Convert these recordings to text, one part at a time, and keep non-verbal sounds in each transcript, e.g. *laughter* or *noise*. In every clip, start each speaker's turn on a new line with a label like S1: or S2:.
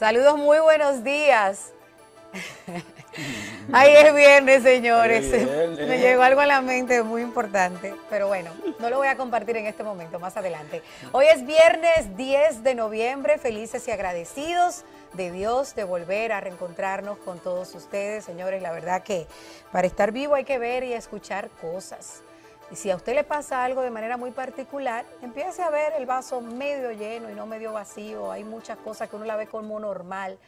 S1: Saludos, muy buenos días. *laughs* Ahí es viernes, señores. Me llegó algo a la mente muy importante, pero bueno, no lo voy a compartir en este momento, más adelante. Hoy es viernes 10 de noviembre, felices y agradecidos de Dios de volver a reencontrarnos con todos ustedes, señores. La verdad que para estar vivo hay que ver y escuchar cosas. Y si a usted le pasa algo de manera muy particular, empiece a ver el vaso medio lleno y no medio vacío. Hay muchas cosas que uno la ve como normal,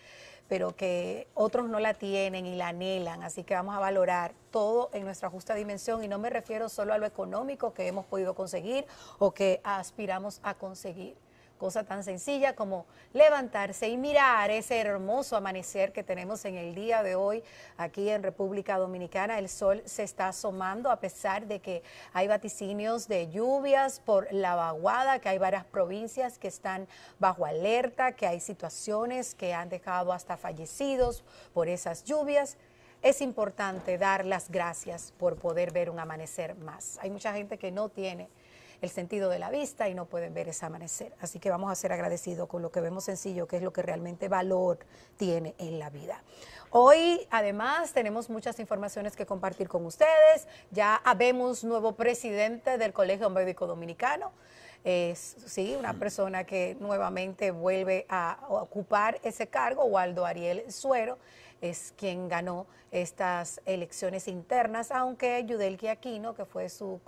S1: pero que otros no la tienen y la anhelan. Así que vamos a valorar todo en nuestra justa dimensión y no me refiero solo a lo económico que hemos podido conseguir o que aspiramos a conseguir cosa tan sencilla como levantarse y mirar ese hermoso amanecer que tenemos en el día de hoy aquí en República Dominicana. El sol se está asomando a pesar de que hay vaticinios de lluvias por la vaguada, que hay varias provincias que están bajo alerta, que hay situaciones que han dejado hasta fallecidos por esas lluvias es importante dar las gracias por poder ver un amanecer más. Hay mucha gente que no tiene el sentido de la vista y no pueden ver ese amanecer. Así que vamos a ser agradecidos con lo que vemos sencillo, que es lo que realmente valor tiene en la vida. Hoy, además, tenemos muchas informaciones que compartir con ustedes. Ya habemos nuevo presidente del Colegio Médico Dominicano. Es, sí, una mm. persona que nuevamente vuelve a ocupar ese cargo, Waldo Ariel Suero es quien ganó estas elecciones internas, aunque Yudelki Aquino, que fue su,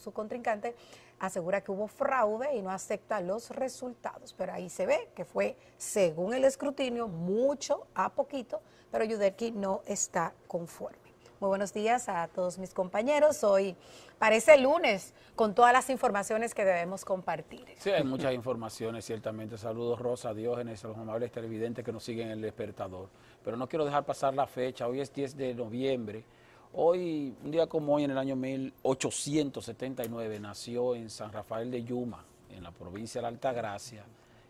S1: su contrincante, asegura que hubo fraude y no acepta los resultados. Pero ahí se ve que fue, según el escrutinio, mucho a poquito, pero Yudelki no está conforme. Muy buenos días a todos mis compañeros. Hoy parece lunes con todas las informaciones que debemos compartir.
S2: Sí, hay muchas informaciones, ciertamente. Saludos, Rosa, Diógenes, a los amables televidentes que nos siguen en el despertador pero no quiero dejar pasar la fecha, hoy es 10 de noviembre. Hoy, un día como hoy, en el año 1879, nació en San Rafael de Yuma, en la provincia de la Altagracia,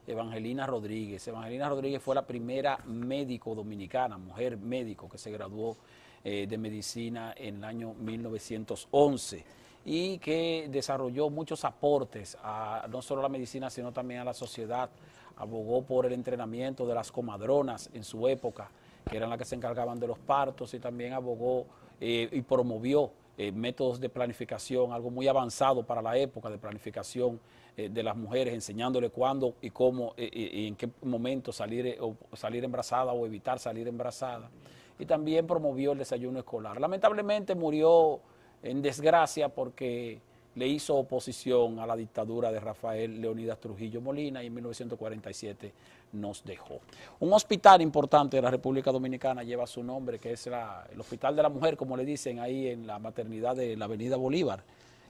S2: Evangelina Rodríguez. Evangelina Rodríguez fue la primera médico dominicana, mujer médico, que se graduó eh, de medicina en el año 1911 y que desarrolló muchos aportes a no solo a la medicina, sino también a la sociedad. Abogó por el entrenamiento de las comadronas en su época que eran las que se encargaban de los partos, y también abogó eh, y promovió eh, métodos de planificación, algo muy avanzado para la época de planificación eh, de las mujeres, enseñándole cuándo y cómo y en qué momento salir, o salir embarazada o evitar salir embarazada. Y también promovió el desayuno escolar. Lamentablemente murió en desgracia porque le hizo oposición a la dictadura de Rafael Leonidas Trujillo Molina y en 1947 nos dejó. Un hospital importante de la República Dominicana lleva su nombre, que es el Hospital de la Mujer, como le dicen ahí en la maternidad de la Avenida Bolívar.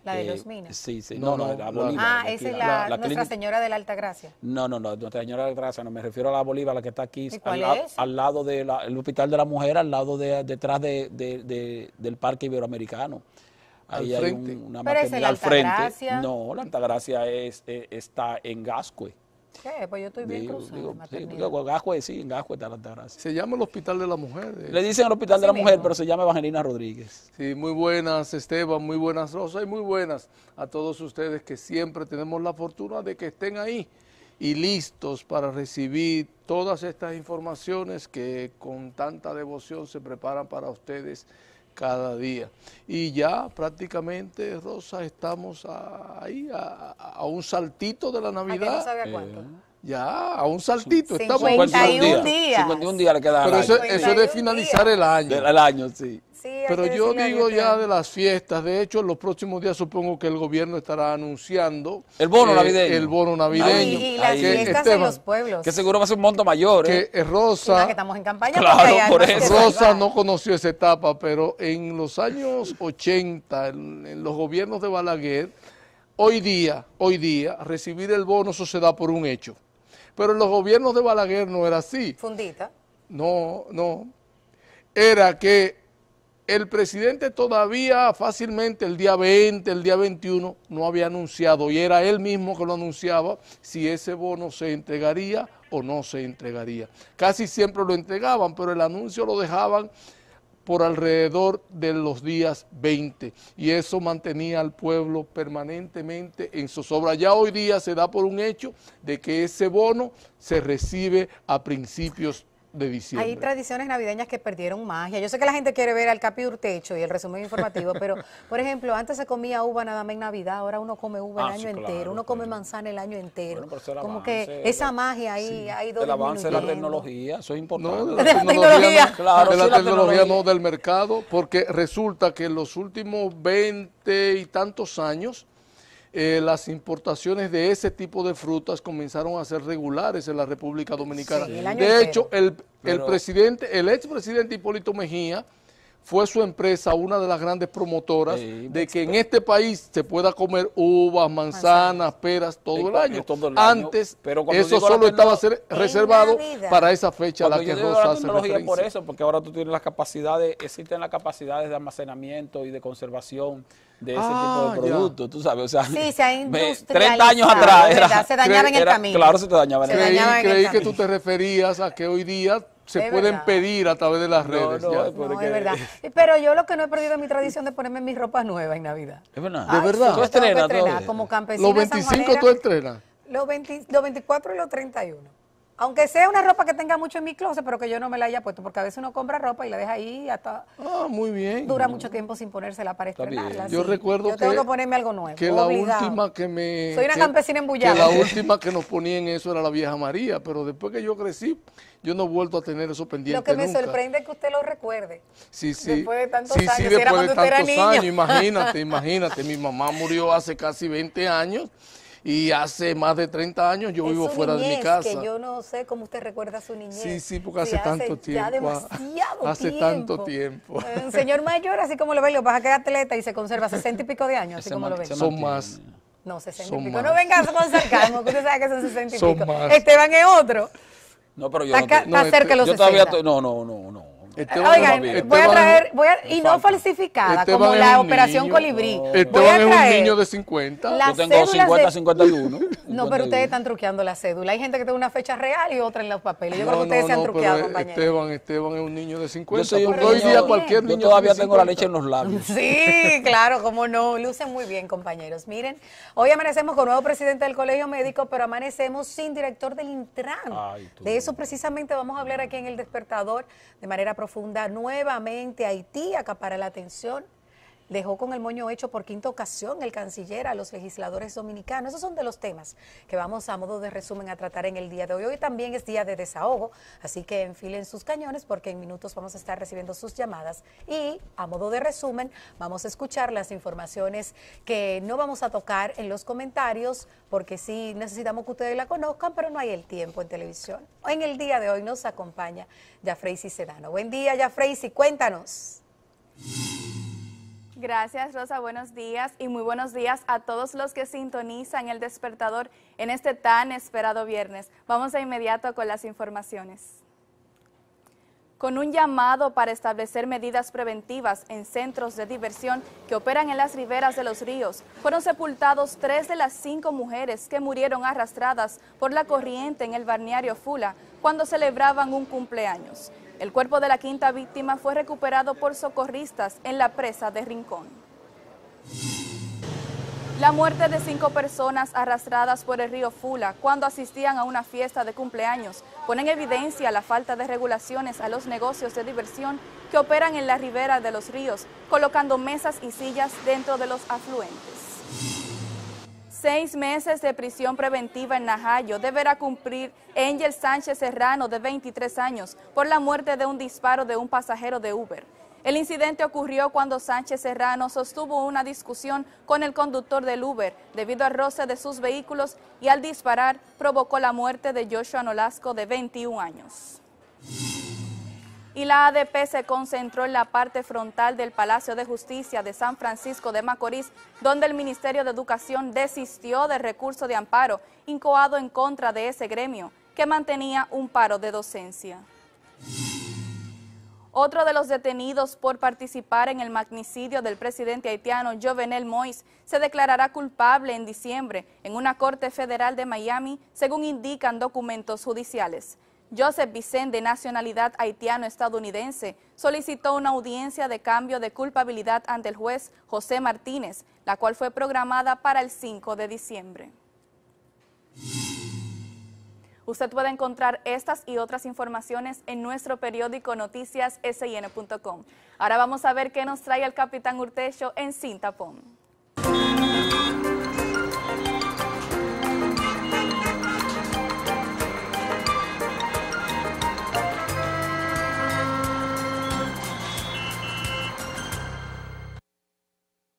S1: La de eh, los Minas.
S2: Sí, sí. No, Bolívar. Ah, esa es la, Nuestra
S1: Señora de la Altagracia.
S2: No, no, no, Nuestra Señora de la Gracia, no, me refiero a la Bolívar, la que está aquí al, es? lado del Hospital de la Mujer, al lado de, detrás del Parque Iberoamericano al frente. una Pero No, la Altagracia es, está en Gascue.
S1: ¿Qué? Pues yo estoy bien sí, en
S3: Gascue está la Altagracia. Se llama el Hospital de la Mujer. Le dicen el Hospital de la Mujer, pero se llama Evangelina Rodríguez. Sí, muy buenas Esteban, muy buenas Rosa y muy buenas a todos ustedes que siempre tenemos la fortuna de que estén ahí y listos para recibir todas estas informaciones que con tanta devoción se preparan para ustedes cada día. Y ya prácticamente, Rosa, estamos ahí a, un saltito de la Navidad. Eh, ya, a un saltito. 51 estamos. 51 días. 51
S2: días le Pero Eso, eso, es de
S3: finalizar el año. el año,
S2: sí. Pero yo digo
S3: ya de las fiestas. De hecho, en los próximos días supongo que el gobierno estará anunciando. El bono eh, navideño. El bono navideño. Y, la las fiestas en los pueblos. Que seguro va a ser un monto mayor. Que ¿eh? Rosa. que estamos
S1: en campaña. Claro, por eso. Rosa
S3: no conoció esa etapa, pero en los años 80, en, los gobiernos de Balaguer, hoy día, hoy día, recibir el bono, eso se da por un hecho. Pero en los gobiernos de Balaguer no era así. Fundita. No, no. Era que el presidente todavía fácilmente el día 20, el día 21, no había anunciado y era él mismo que lo anunciaba si ese bono se entregaría o no se entregaría. Casi siempre lo entregaban, pero el anuncio lo dejaban por alrededor de los días 20. Y eso mantenía al pueblo permanentemente en zozobra. Ya hoy día se da por un hecho de que ese bono se recibe a principios de diciembre. Hay
S1: tradiciones navideñas que perdieron magia. Yo sé que la gente quiere ver al Capi Urtecho y el resumen informativo, pero, *laughs* por ejemplo, antes se comía uva nada más en Navidad, ahora uno come uva el ah, año entero, uno come manzana el año entero. Como que esa magia ahí ha ido El avance de la
S3: tecnología, eso es importante. No, de la, tecnología. la, no del mercado, porque resulta que en los últimos 20 y tantos años eh, las importaciones de ese tipo de frutas comenzaron a ser regulares en la República Dominicana. de hecho, el, el presidente, el expresidente Hipólito Mejía, fue su empresa una de las grandes promotoras de que en este país se pueda comer uvas, manzanas, peras todo, el año. Antes, pero eso solo estaba reservado para esa fecha a la que Rosa la tecnología hace por
S2: eso, porque ahora tú tienes las capacidades, existen las capacidades de almacenamiento y de conservación de ese tipo de ah, productos, tú sabes, o sea, sí, se ha 30 *laughs* años atrás se dañaba en el camino. Claro, se te dañaba en el camino. creí que tú te
S3: referías a que hoy día se pueden pedir a través de las redes. No, no, es verdad.
S1: *laughs* Pero yo lo que no he perdido es mi tradición de ponerme mis ropas nuevas en Navidad.
S3: Es verdad. de verdad. Sí, tú estrenas,
S1: Como campesina Los 25 tú estrenas. los 24 y los 31. Aunque sea una ropa que tenga mucho en mi closet, pero que yo no me la haya puesto, porque a veces uno compra ropa y la deja ahí hasta... Ah, muy bien. Dura mucho tiempo sin ponérsela para estrenarla. Yo recuerdo que... que la última
S3: que me... Soy una campesina embullada. Que la *laughs* última que nos ponía en eso era la vieja María, pero después que yo crecí, yo no he vuelto a tener eso pendiente Lo que me sorprende
S1: es que usted lo recuerde.
S3: Sí, sí. Después de tantos sí, sí, después de tantos años, imagínate, *laughs* imagínate. Mi mamá murió hace casi 20 años y hace más de 30 años yo vivo fuera de mi casa. Que
S1: yo no sé cómo usted recuerda su niñez. Sí, sí, porque hace, tanto tiempo. Ah, demasiado hace tanto
S3: tiempo. Eh,
S1: un señor mayor, así como lo ve, lo vas a quedar atleta y se conserva 60 y pico de años, así como lo ve. Son más. No, 60 y pico. No vengas con sarcasmo, que usted sabe que son 60 y son pico. Más. Esteban es otro.
S2: No, pero yo no, no, cerca de este- los yo todavía no, no, no, no. Esteban eh, Oigan, voy a traer,
S1: y no falsificada, como la operación Colibrí.
S2: Esteban
S3: es un niño de 50. Yo tengo 50, 51. *laughs* No, pero ustedes están
S1: truqueando la cédula. Hay gente que tiene una fecha real y otra en los papeles. Yo creo que ustedes se han truqueado, compañeros.
S3: Esteban, Esteban es un niño de 50. Yo día cualquier niño. todavía tengo la leche en los labios. *laughs* Sí,
S1: claro, cómo no. Lucen muy bien, compañeros. Miren, hoy amanecemos con nuevo presidente del Colegio Médico, pero amanecemos sin director del Intran. de eso precisamente vamos a hablar aquí en El Despertador de manera profunda nuevamente Haití acapara la atención dejó con el moño hecho por quinta ocasión el canciller a los legisladores dominicanos. Esos son de los temas que vamos a modo de resumen a tratar en el día de hoy. Hoy también es día de desahogo, así que enfilen sus cañones porque en minutos vamos a estar recibiendo sus llamadas y a modo de resumen vamos a escuchar las informaciones que no vamos a tocar en los comentarios porque sí necesitamos que ustedes la conozcan, pero no hay el tiempo en televisión. En el día de hoy nos acompaña Jafreysi Sedano. Buen día, Jafreysi, cuéntanos.
S4: Gracias, Rosa. Buenos días y muy buenos días a todos los que sintonizan el despertador en este tan esperado viernes. Vamos de inmediato con las informaciones. Con un llamado para establecer medidas preventivas en centros de diversión que operan en las riberas de los ríos, fueron sepultados tres de las cinco mujeres que murieron arrastradas por la corriente en el barniario Fula cuando celebraban un cumpleaños. El cuerpo de la quinta víctima fue recuperado por socorristas en la presa de Rincón. La muerte de cinco personas arrastradas por el río Fula cuando asistían a una fiesta de cumpleaños pone en evidencia la falta de regulaciones a los negocios de diversión que operan en la ribera de los ríos, colocando mesas y sillas dentro de los afluentes seis meses de prisión preventiva en Najayo deberá cumplir Angel Sánchez Serrano, de 23 años, por la muerte de un disparo de un pasajero de Uber. El incidente ocurrió cuando Sánchez Serrano sostuvo una discusión con el conductor del Uber debido al roce de sus vehículos y al disparar provocó la muerte de Joshua Nolasco, de 21 años y la ADP se concentró en la parte frontal del Palacio de Justicia de San Francisco de Macorís, donde el Ministerio de Educación desistió del recurso de amparo incoado en contra de ese gremio, que mantenía un paro de docencia. Otro de los detenidos por participar en el magnicidio del presidente haitiano Jovenel Mois se declarará culpable en diciembre en una corte federal de Miami, según indican documentos judiciales. Joseph Vicente, de nacionalidad haitiano-estadounidense, solicitó una audiencia de cambio de culpabilidad ante el juez José Martínez, la cual fue programada para el 5 de diciembre. Usted puede encontrar estas y otras informaciones en nuestro periódico noticias Ahora vamos a ver qué nos trae el capitán Urtecho en Sintapón.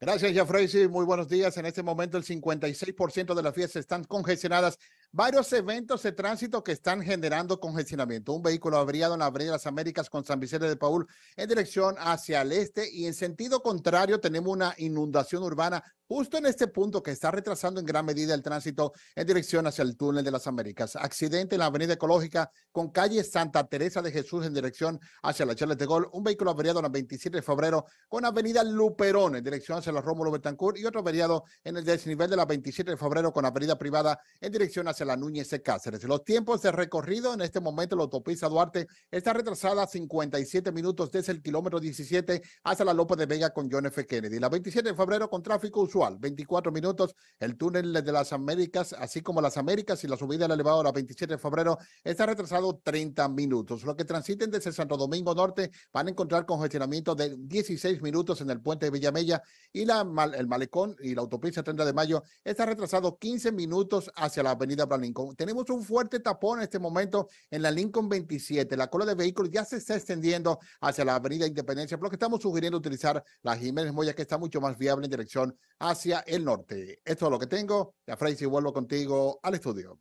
S5: Gracias, Jeffrey. Muy buenos días. En este momento, el 56% de las fiestas están congestionadas varios eventos de tránsito que están generando congestionamiento. Un vehículo averiado en la Avenida de las Américas con San Vicente de Paul en dirección hacia el este y en sentido contrario tenemos una inundación urbana justo en este punto que está retrasando en gran medida el tránsito en dirección hacia el túnel de las Américas. Accidente en la Avenida Ecológica con calle Santa Teresa de Jesús en dirección hacia la Charles de Gol. Un vehículo averiado en la 27 de febrero con Avenida Luperón en dirección hacia la Rómulo Betancourt y otro averiado en el desnivel de la 27 de febrero con Avenida Privada en dirección hacia la Núñez de Cáceres. Los tiempos de recorrido en este momento la autopista Duarte está retrasada 57 minutos desde el kilómetro 17 hasta la Lope de Vega con John F. Kennedy. La 27 de febrero con tráfico usual, 24 minutos. El túnel de las Américas, así como las Américas y la subida del elevado la 27 de febrero está retrasado 30 minutos. Los que transiten desde Santo Domingo Norte van a encontrar congestionamiento de 16 minutos en el puente de Villamella y la, el malecón y la autopista 30 de mayo está retrasado 15 minutos hacia la avenida a Lincoln. Tenemos un fuerte tapón en este momento en la Lincoln 27. La cola de vehículos ya se está extendiendo hacia la Avenida Independencia, por lo que estamos sugiriendo utilizar la Jiménez Moya, que está mucho más viable en dirección hacia el norte. Esto es lo que tengo. Ya, Frey, vuelvo contigo al estudio.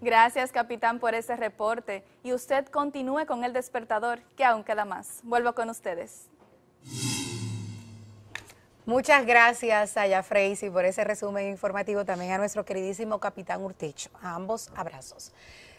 S4: Gracias, capitán, por ese reporte. Y usted continúe con el despertador, que aún queda más. Vuelvo con ustedes.
S1: Muchas gracias a y por ese resumen informativo, también a nuestro queridísimo capitán Urticho. A ambos abrazos.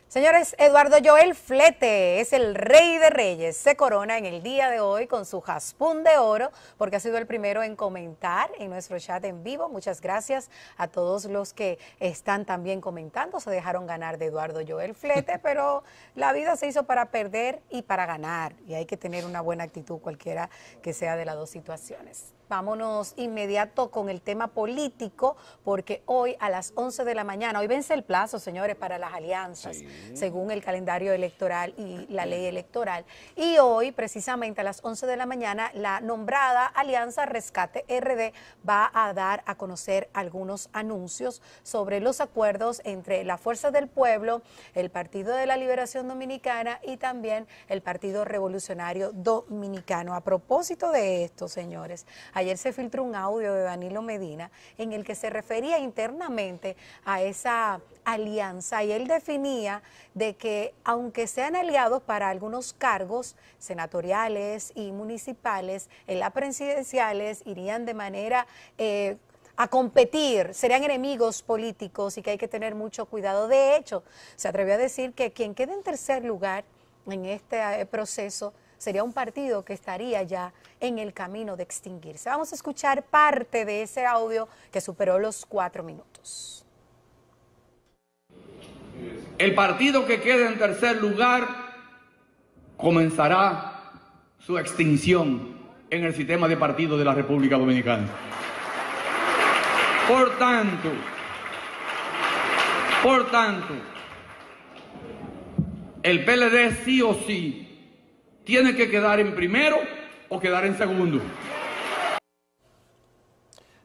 S1: Señores, Eduardo Joel Flete es el rey de reyes. Se corona en el día de hoy con su jaspún de oro porque ha sido el primero en comentar en nuestro chat en vivo. Muchas gracias a todos los que están también comentando. Se dejaron ganar de Eduardo Joel Flete, *laughs* pero la vida se hizo para perder y para ganar. Y hay que tener una buena actitud cualquiera que sea de las dos situaciones. Vámonos inmediato con el tema político, porque hoy a las 11 de la mañana, hoy vence el plazo, señores, para las alianzas, según el calendario electoral y la ley electoral. Y hoy, precisamente a las 11 de la mañana, la nombrada Alianza Rescate RD va a dar a conocer algunos anuncios sobre los acuerdos entre las fuerzas del Pueblo, el Partido de la Liberación Dominicana y también el Partido Revolucionario Dominicano. A propósito de esto, señores, Ayer se filtró un audio de Danilo Medina en el que se refería internamente a esa alianza y él definía de que aunque sean aliados para algunos cargos senatoriales y municipales, en las presidenciales irían de manera... Eh, a competir, serían enemigos políticos y que hay que tener mucho cuidado. De hecho, se atrevió a decir que quien quede en tercer lugar en este eh, proceso sería un partido que estaría ya en el camino de extinguirse. Vamos a escuchar parte de ese audio que superó los cuatro minutos.
S3: El partido que quede en tercer lugar comenzará su extinción en el sistema de partidos de la República Dominicana. Por tanto, por tanto, el PLD sí o sí tiene que quedar en primero o quedar en segundo.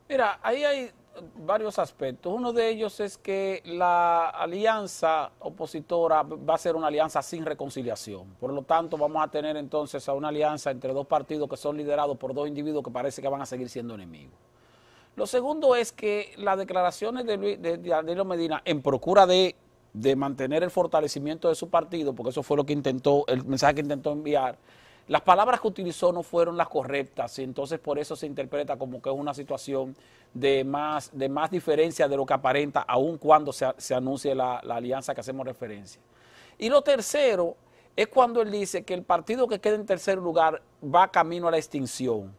S2: Mira, ahí hay varios aspectos. Uno de ellos es que la alianza opositora va a ser una alianza sin reconciliación. Por lo tanto, vamos a tener entonces a una alianza entre dos partidos que son liderados por dos individuos que parece que van a seguir siendo enemigos. Lo segundo es que las declaraciones de, Luis, de, Medina en procura de de mantener el fortalecimiento de su partido, porque eso fue lo que intentó, el mensaje que intentó enviar, las palabras que utilizó no fueron las correctas, y entonces por eso se interpreta como que es una situación de más, de más diferencia de lo que aparenta, aun cuando se, anuncie la, la alianza que hacemos referencia. Y lo tercero es cuando él dice que el partido que queda en tercer lugar va camino a la extinción,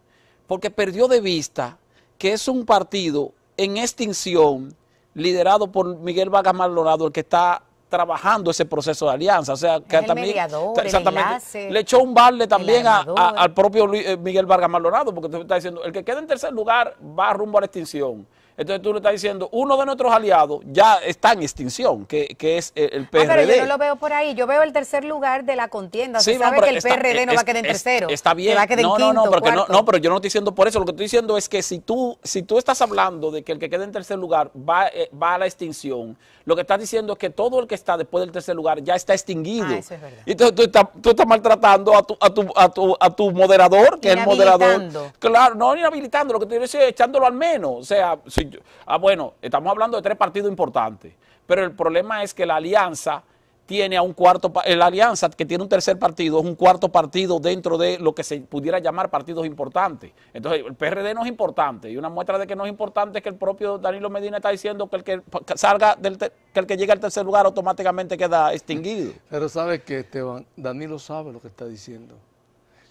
S2: porque perdió de vista que es un partido en extinción liderado por Miguel Vargas Maldonado, el que está trabajando ese proceso de alianza. O sea, que también mediador, exactamente, le echó un balde también al propio eh, Miguel Vargas Maldonado, porque usted está diciendo, el que queda en tercer lugar va rumbo a la extinción. Entonces tú le estás diciendo, uno de nuestros aliados ya está en extinción, que, es el PRD. Ah, pero yo no lo
S1: veo por ahí. Yo veo el tercer lugar de la contienda. sí, sabe que el PRD no va a quedar en tercero. Está bien. Va a quedar no, en no, no, no,
S2: no, pero yo no estoy diciendo por eso. Lo que estoy diciendo es que si tú, si tú estás hablando de que el que queda en tercer lugar va, eh, va a la extinción, lo que estás diciendo es que todo el que está después del tercer lugar ya está extinguido. Ah, eso es verdad. Y entonces tú, estás, maltratando a tu, a tu, a tu, moderador, que es el moderador. Claro, no, ni habilitando. Lo que te diciendo es echándolo al menos. O sea, si ah, bueno, estamos hablando de tres partidos importantes, pero el problema es que la alianza tiene a un cuarto, eh, la alianza que tiene un tercer partido es un cuarto partido dentro de lo que se pudiera llamar partidos importantes. Entonces, el PRD no es importante y una muestra de que no es importante es que el propio Danilo Medina está diciendo que el que salga que el que llega al tercer lugar automáticamente queda extinguido.
S3: Pero sabe que Esteban, Danilo sabe lo que está diciendo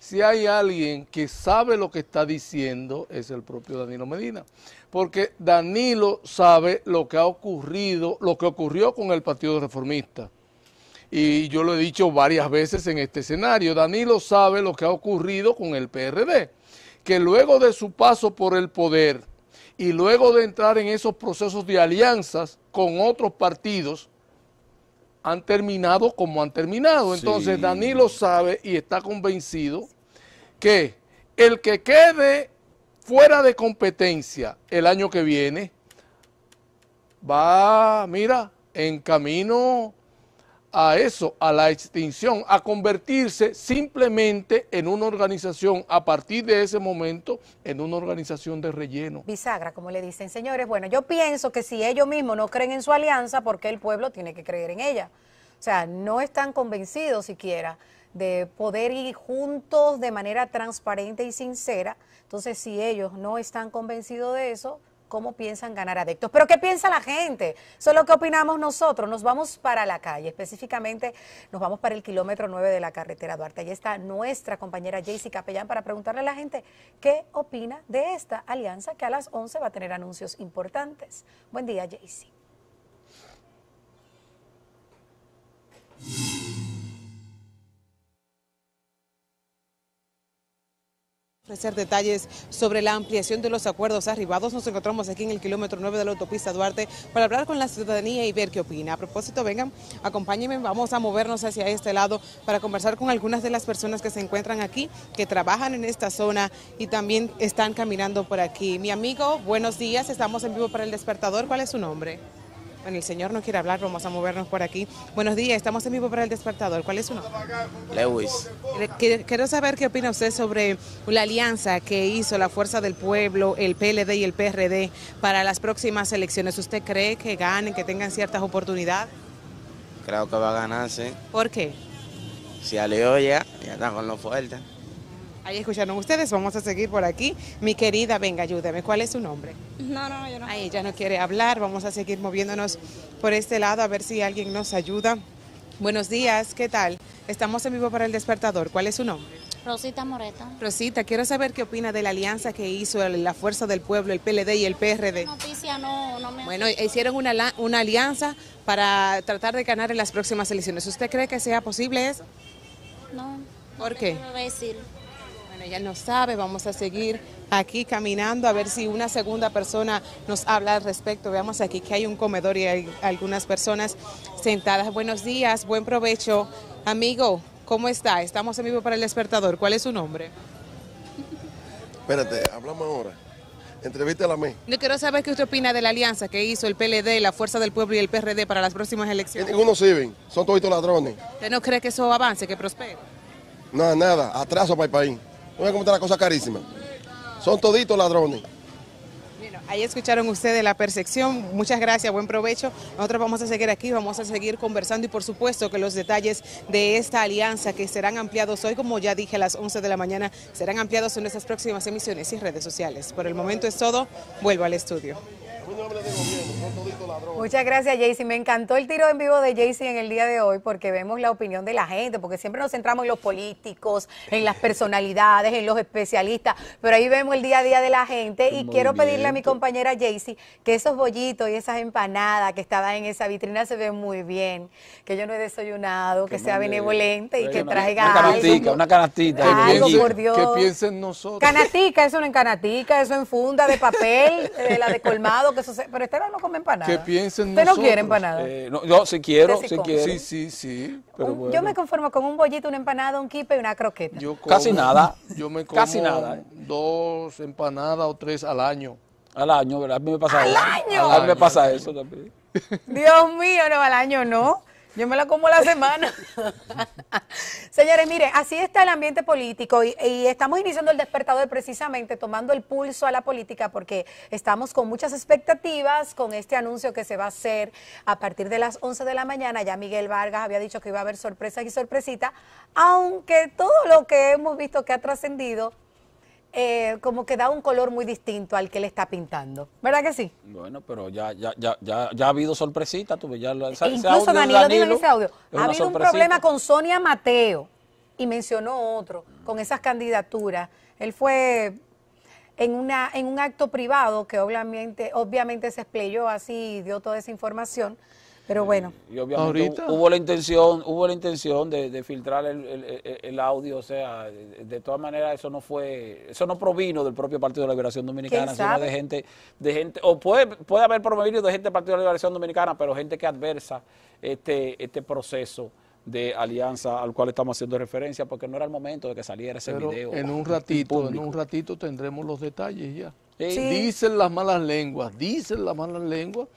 S3: si hay alguien que sabe lo que está diciendo, es el propio Danilo Medina. Porque Danilo sabe lo que ha ocurrido, lo que ocurrió con el Partido Reformista. Y yo lo he dicho varias veces en este escenario, Danilo sabe lo que ha ocurrido con el PRD, que luego de su paso por el poder y luego de entrar en esos procesos de alianzas con otros partidos, han terminado como han terminado. Entonces Danilo sabe y está convencido que el que quede fuera de competencia el año que viene va, mira, en camino a eso, a la extinción, a convertirse simplemente en una organización, a partir de ese momento, en una organización de relleno.
S1: Bisagra, como le dicen, señores, bueno, yo pienso que si ellos mismos no creen en su alianza, ¿por qué el pueblo tiene que creer en ella? O sea, no están convencidos siquiera de poder ir juntos de manera transparente y sincera. Entonces, si ellos no están convencidos de eso, cómo piensan ganar adeptos. Pero ¿qué piensa la gente? Solo es que opinamos nosotros. Nos vamos para la calle, específicamente nos vamos para el kilómetro 9 de la carretera Duarte. Allí está nuestra compañera Jaycee Capellán para preguntarle a la gente qué opina de esta alianza que a las 11 va a tener anuncios importantes. Buen día, Jacy.
S6: hacer detalles sobre la ampliación de los acuerdos arribados. Nos encontramos aquí en el kilómetro 9 de la autopista Duarte para hablar con la ciudadanía y ver qué opina. A propósito, vengan, acompáñenme, vamos a movernos hacia este lado para conversar con algunas de las personas que se encuentran aquí, que trabajan en esta zona y también están caminando por aquí. Mi amigo, buenos días, estamos en vivo para el despertador. ¿Cuál es su nombre? Bueno, el señor no quiere hablar, vamos a movernos por aquí. Buenos días, estamos en vivo para el despertador. ¿Cuál es uno? Lewis. Eh, quiero saber qué opina usted sobre la alianza que hizo la Fuerza del Pueblo, el PLD y el PRD para las próximas elecciones. ¿Usted cree que ganen, que tengan ciertas oportunidades? Creo que va a ganarse. sí. ¿Por qué? Se alió ya, ya está con lo fuerte. Ahí escucharon ustedes, vamos a seguir por aquí. Mi querida, venga, ayúdame, ¿cuál es su nombre? No, no, yo no. Ahí ya no quiere hablar, vamos a seguir moviéndonos por este lado a ver si alguien nos ayuda. Buenos días, ¿qué tal? Estamos en vivo para el despertador, ¿cuál es su nombre?
S1: Rosita Moreta.
S6: Rosita, quiero saber qué opina de la alianza que hizo la Fuerza del Pueblo, el PLD y el PRD. Noticia no, no me bueno, hicieron una, alianza para tratar de ganar en las próximas elecciones. ¿Usted cree que sea posible eso? No. ¿Por no qué? Decir ella no sabe, vamos a seguir aquí caminando a ver si una segunda persona nos habla al respecto. Veamos aquí que hay un comedor y hay algunas personas sentadas. Buenos días, buen provecho. Amigo, ¿cómo está? Estamos en vivo para el despertador. ¿Cuál es su nombre?
S3: Espérate, hablamos ahora. Entrevístala a mí.
S6: Yo quiero saber qué usted opina de la alianza que hizo el PLD, la Fuerza del Pueblo y el PRD para las próximas elecciones.
S5: ninguno sirve, son todos ladrones.
S6: ¿Usted no cree que eso avance, que prospere?
S5: No, nada, atraso para el país voy a la cosa carísima? Son toditos ladrones.
S6: Ahí escucharon ustedes la percepción. Muchas gracias, buen provecho. Nosotros vamos a seguir aquí, vamos a seguir conversando y por supuesto que los detalles de esta alianza que serán ampliados hoy, como ya dije a las 11 de la mañana, serán ampliados en nuestras próximas emisiones y redes sociales. Por el momento es todo, vuelvo al estudio.
S1: Muchas gracias, Jaycee. Me encantó el tiro en vivo de Jaycee en el día de hoy porque vemos la opinión de la gente, porque siempre nos centramos en los políticos, en las personalidades, en los especialistas, pero ahí vemos el día a día de la gente y quiero pedirle a mi compañera Jaycee que esos bollitos y esas empanadas que estaban en esa vitrina se ven muy bien, que yo no he desayunado, que sea benevolente y que traiga una canastica,
S3: Una canastita, algo, por Que piensen nosotros.
S1: Canastica, eso no en canastica, eso en funda de papel, de la de colmado, pero Estela no come empanada. Que piensen
S3: Usted no quiere empanada. Eh, yo si quiero, sí, quiero. Sí, sí, sí. Yo me
S1: conformo con un bollito, una empanada, un kipe y una croqueta. Casi nada.
S3: *laughs* Yo me como Casi nada, ¿eh? dos empanadas o tres al año. Al año, ¿verdad? A mí me pasa eso. Al año. A mí me pasa eso también. Dios mío, no, al año no. Yo me la como la
S1: semana. *laughs* Señores, Mire, así está el ambiente político y, estamos iniciando el despertador precisamente tomando el pulso a la política porque estamos con muchas expectativas con este anuncio que se va a hacer a partir de las 11 de la mañana. Ya Miguel Vargas había dicho que iba a haber sorpresas y sorpresitas, aunque todo lo que hemos visto que ha trascendido eh, como que da un color muy distinto al que le está pintando. ¿Verdad que sí?
S2: Bueno, pero ya ya ya ya, ya ha habido sorpresita, tuve ya la, Incluso audio Danilo, en ese audio, ha habido un problema
S1: con Sonia Mateo y mencionó otro con esas candidaturas. Él fue en, una, en un acto privado que obviamente, obviamente se expleyó así y dio toda esa información. Pero bueno.
S2: ¿Ahorita? hubo la intención, hubo la intención de, filtrar el, audio, o sea, de, todas maneras eso no fue, eso no provino del propio Partido de la Liberación Dominicana, sino de gente, de gente, o puede, puede haber promovido de gente del Partido de la Liberación Dominicana, pero gente que adversa este, este proceso de alianza al cual estamos haciendo referencia, porque no era el momento de que saliera ese video. En un
S3: ratito, en un ratito tendremos los detalles ya. Dicen las malas lenguas, dicen las malas lenguas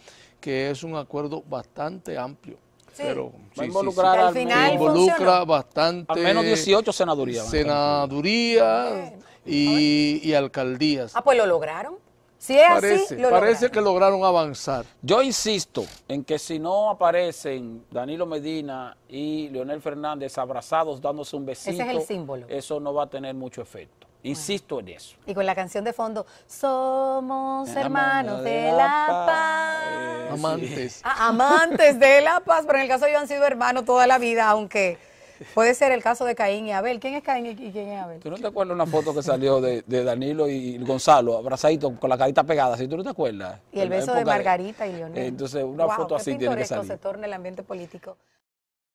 S3: que es un acuerdo bastante amplio. Pero sí, involucra bastante. Al menos 18 senadurías. Este senadurías y, y, alcaldías.
S1: Ah, pues lo lograron. Si es parece, así, parece
S3: que lograron
S2: avanzar. Yo insisto en que si no aparecen Danilo Medina y Leonel Fernández abrazados dándose un besito, eso no va a tener mucho efecto. Insisto en eso.
S1: Y con la canción de fondo, somos hermanos de, la
S2: paz. Amantes.
S1: Ah, amantes de la paz, pero en el caso de ellos han sido hermanos toda la vida, aunque puede ser el caso de Caín y Abel. ¿Quién es Caín y quién es Abel?
S2: ¿Tú no te acuerdas una foto que salió de, Danilo y Gonzalo, abrazaditos, con la carita pegada? ¿Si ¿Tú no te acuerdas? Y el beso de Margarita
S1: y Leonel. entonces,
S2: una foto así tiene que salir. se
S1: torna el ambiente político.